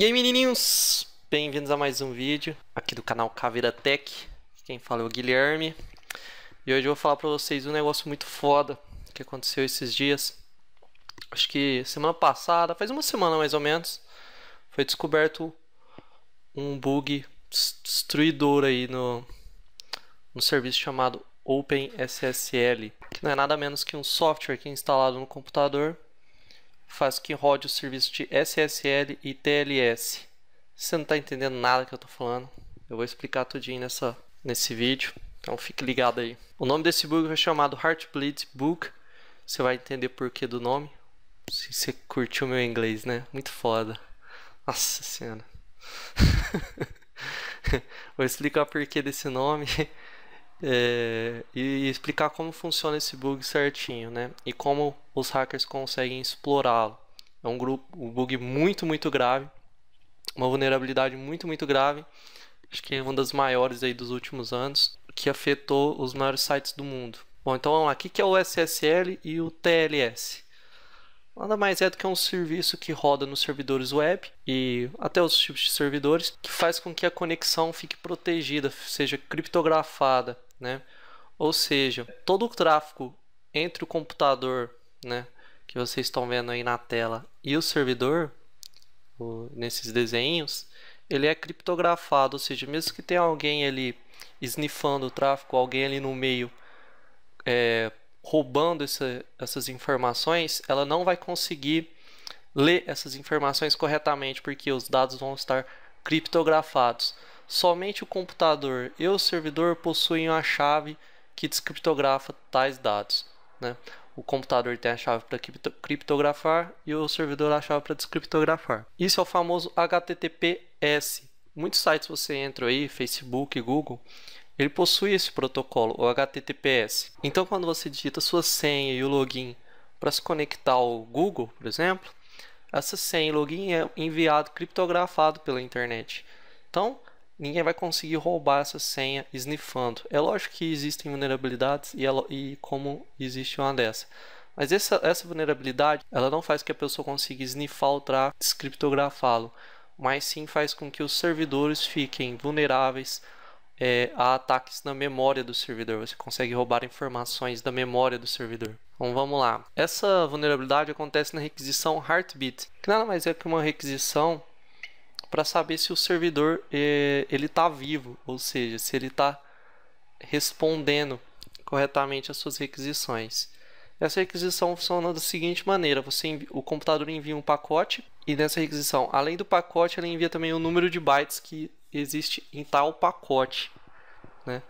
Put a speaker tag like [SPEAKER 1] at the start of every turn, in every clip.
[SPEAKER 1] E aí menininhos, bem-vindos a mais um vídeo aqui do canal Caveira Tech. Quem fala é o Guilherme. E hoje eu vou falar pra vocês um negócio muito foda que aconteceu esses dias. Acho que semana passada, faz uma semana mais ou menos, foi descoberto um bug destruidor aí no, no serviço chamado OpenSSL, que não é nada menos que um software que é instalado no computador faz que rode o serviço de SSL e TLS. Se você não está entendendo nada que eu estou falando, eu vou explicar tudinho nessa, nesse vídeo, então fique ligado aí. O nome desse book foi chamado Heartbleed Book, você vai entender por porquê do nome, se você curtiu meu inglês, né? Muito foda. Nossa senhora. Vou explicar por porquê desse nome é, e explicar como funciona esse bug certinho, né? E como os hackers conseguem explorá-lo. É um, grupo, um bug muito, muito grave, uma vulnerabilidade muito, muito grave. Acho que é uma das maiores aí dos últimos anos, que afetou os maiores sites do mundo. Bom, então vamos lá. O que é o SSL e o TLS? Nada mais é do que um serviço que roda nos servidores web e até outros tipos de servidores que faz com que a conexão fique protegida, seja criptografada, né? Ou seja, todo o tráfego entre o computador, né, que vocês estão vendo aí na tela e o servidor, o, nesses desenhos, ele é criptografado, ou seja, mesmo que tenha alguém ali snifando o tráfego, alguém ali no meio é, roubando essa, essas informações, ela não vai conseguir ler essas informações corretamente, porque os dados vão estar criptografados. Somente o computador e o servidor possuem a chave que descriptografa tais dados. Né? O computador tem a chave para criptografar e o servidor a chave para descriptografar. Isso é o famoso HTTPS. Muitos sites você entra aí, Facebook, Google, ele possui esse protocolo, o HTTPS. Então, quando você digita sua senha e o login para se conectar ao Google, por exemplo, essa senha e login é enviado criptografado pela internet. Então, ninguém vai conseguir roubar essa senha sniffando. É lógico que existem vulnerabilidades e, ela, e como existe uma dessa. Mas essa, essa vulnerabilidade, ela não faz com que a pessoa consiga sniffar o tráfego, descriptografá-lo, mas sim faz com que os servidores fiquem vulneráveis é, há ataques na memória do servidor. Você consegue roubar informações da memória do servidor. Então vamos lá. Essa vulnerabilidade acontece na requisição Heartbeat, que nada mais é que uma requisição para saber se o servidor é, ele está vivo, ou seja, se ele está respondendo corretamente às suas requisições. Essa requisição funciona da seguinte maneira: você o computador envia um pacote e nessa requisição, além do pacote, ele envia também o número de bytes que existe em tal pacote, né?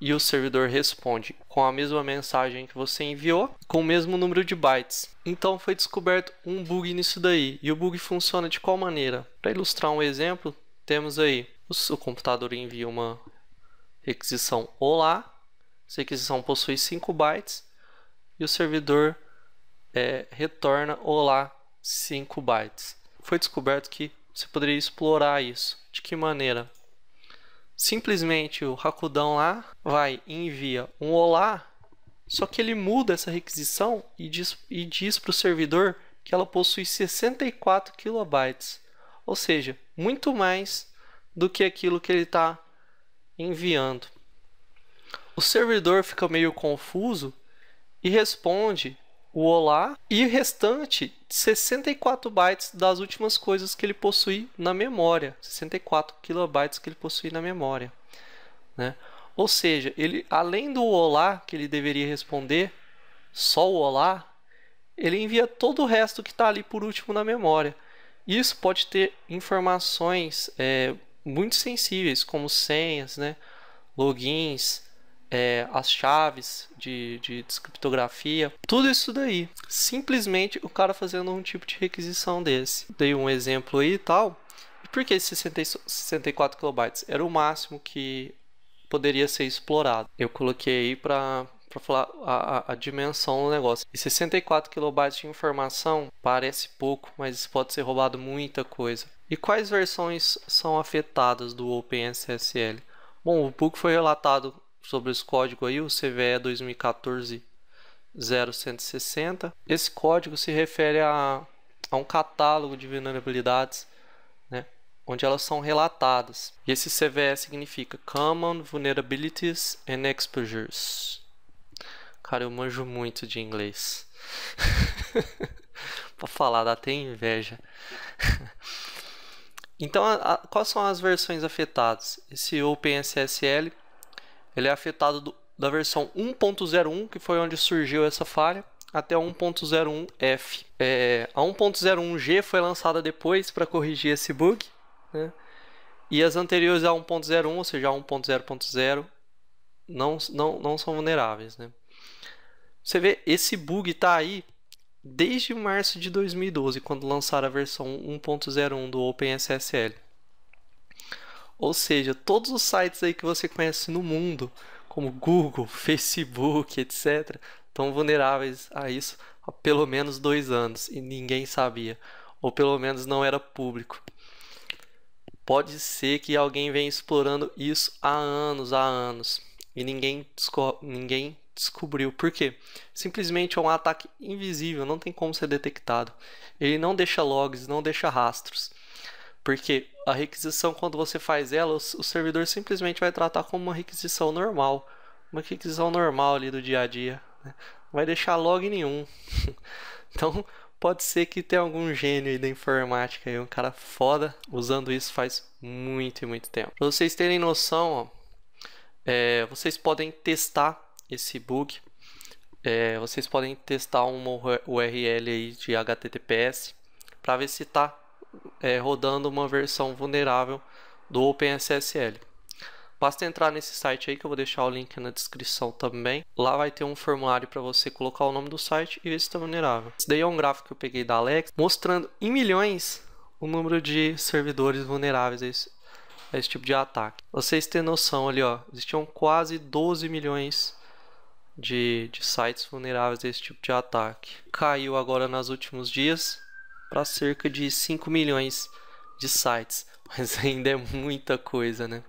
[SPEAKER 1] E o servidor responde com a mesma mensagem que você enviou, com o mesmo número de bytes. Então foi descoberto um bug nisso daí. E o bug funciona de qual maneira? Para ilustrar um exemplo, temos aí o computador envia uma requisição olá, essa requisição possui 5 bytes e o servidor é, retorna olá 5 bytes. Foi descoberto que você poderia explorar isso. De que maneira? Simplesmente o Hakudão lá vai e envia um olá, só que ele muda essa requisição e diz, e diz para o servidor que ela possui 64 kilobytes, ou seja, muito mais do que aquilo que ele está enviando. O servidor fica meio confuso e responde o Olá e o restante 64 bytes das últimas coisas que ele possui na memória, 64 kilobytes que ele possui na memória, né? Ou seja, ele além do Olá que ele deveria responder, só o Olá, ele envia todo o resto que está ali por último na memória. Isso pode ter informações é, muito sensíveis, como senhas, né? logins, é, as chaves de, de descriptografia, tudo isso daí. Simplesmente o cara fazendo um tipo de requisição desse. Dei um exemplo aí e tal. Por que 64 kilobytes? Era o máximo que poderia ser explorado. Eu coloquei aí para para falar a, a, a, dimensão do negócio. E 64 kilobytes de informação parece pouco, mas pode ser roubado muita coisa. E quais versões são afetadas do OpenSSL? Bom, o pouco foi relatado sobre esse código aí, o CVE 2014 0160. Esse código se refere a, a um catálogo de vulnerabilidades, né, onde elas são relatadas. E esse CVE significa Common Vulnerabilities and Exposures. Cara, eu manjo muito de inglês. pra falar, dá até inveja. então, a, a, quais são as versões afetadas? Esse OpenSSL ele é afetado do, da versão 1.01, que foi onde surgiu essa falha, até 1.01F. É, a 1.01G foi lançada depois para corrigir esse bug, né? e as anteriores a 1.01, ou seja, a 1.0.0, não, não, não são vulneráveis. Né? Você vê, esse bug está aí desde março de 2012, quando lançaram a versão 1.01 do OpenSSL. Ou seja, todos os sites aí que você conhece no mundo, como Google, Facebook, etc., estão vulneráveis a isso há pelo menos dois anos e ninguém sabia, ou pelo menos não era público. Pode ser que alguém venha explorando isso há anos, há anos, e ninguém, desco ninguém descobriu. Por quê? Simplesmente é um ataque invisível, não tem como ser detectado. Ele não deixa logs, não deixa rastros. Porque a requisição, quando você faz ela, o servidor simplesmente vai tratar como uma requisição normal. Uma requisição normal ali do dia a dia. Né? Não vai deixar log nenhum. então, pode ser que tenha algum gênio aí da informática, aí, um cara foda, usando isso faz muito e muito tempo. Para vocês terem noção, ó, é, vocês podem testar esse bug. É, vocês podem testar uma URL aí de HTTPS para ver se está é, rodando uma versão vulnerável do OpenSSL. Basta entrar nesse site aí que eu vou deixar o link na descrição também. Lá vai ter um formulário para você colocar o nome do site e ver se está vulnerável. Esse daí é um gráfico que eu peguei da Alex, mostrando em milhões o número de servidores vulneráveis a esse, a esse tipo de ataque. Vocês têm noção ali, ó, existiam quase 12 milhões de, de sites vulneráveis a esse tipo de ataque. Caiu agora nos últimos dias, para cerca de 5 milhões de sites, mas ainda é muita coisa, né?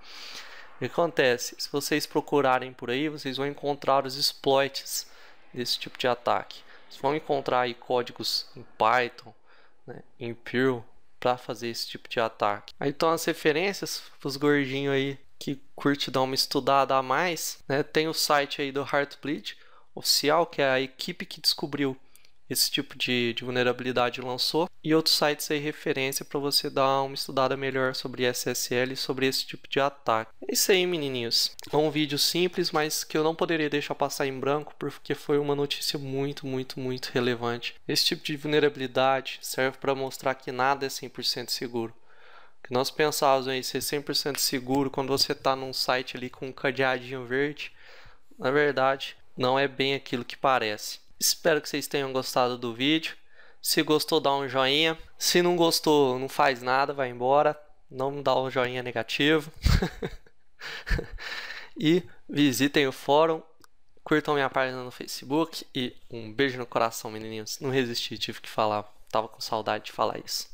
[SPEAKER 1] O que acontece? Se vocês procurarem por aí, vocês vão encontrar os exploits desse tipo de ataque. Vocês vão encontrar aí códigos em Python, né, em Perl, para fazer esse tipo de ataque. Então as referências para os gordinhos aí que curte dar uma estudada a mais, né, tem o site aí do Heartbleed oficial, que é a equipe que descobriu esse tipo de, de vulnerabilidade lançou e outros sites aí referência para você dar uma estudada melhor sobre SSL e sobre esse tipo de ataque. É isso aí, menininhos. É um vídeo simples, mas que eu não poderia deixar passar em branco porque foi uma notícia muito, muito, muito relevante. Esse tipo de vulnerabilidade serve para mostrar que nada é 100% seguro que nós pensávamos em ser 100% seguro quando você está num site ali com um cadeadinho verde, na verdade, não é bem aquilo que parece. Espero que vocês tenham gostado do vídeo. Se gostou, dá um joinha. Se não gostou, não faz nada, vai embora. Não dá um joinha negativo. e visitem o fórum, curtam minha página no Facebook e um beijo no coração, menininhos. Não resisti, tive que falar. Tava com saudade de falar isso.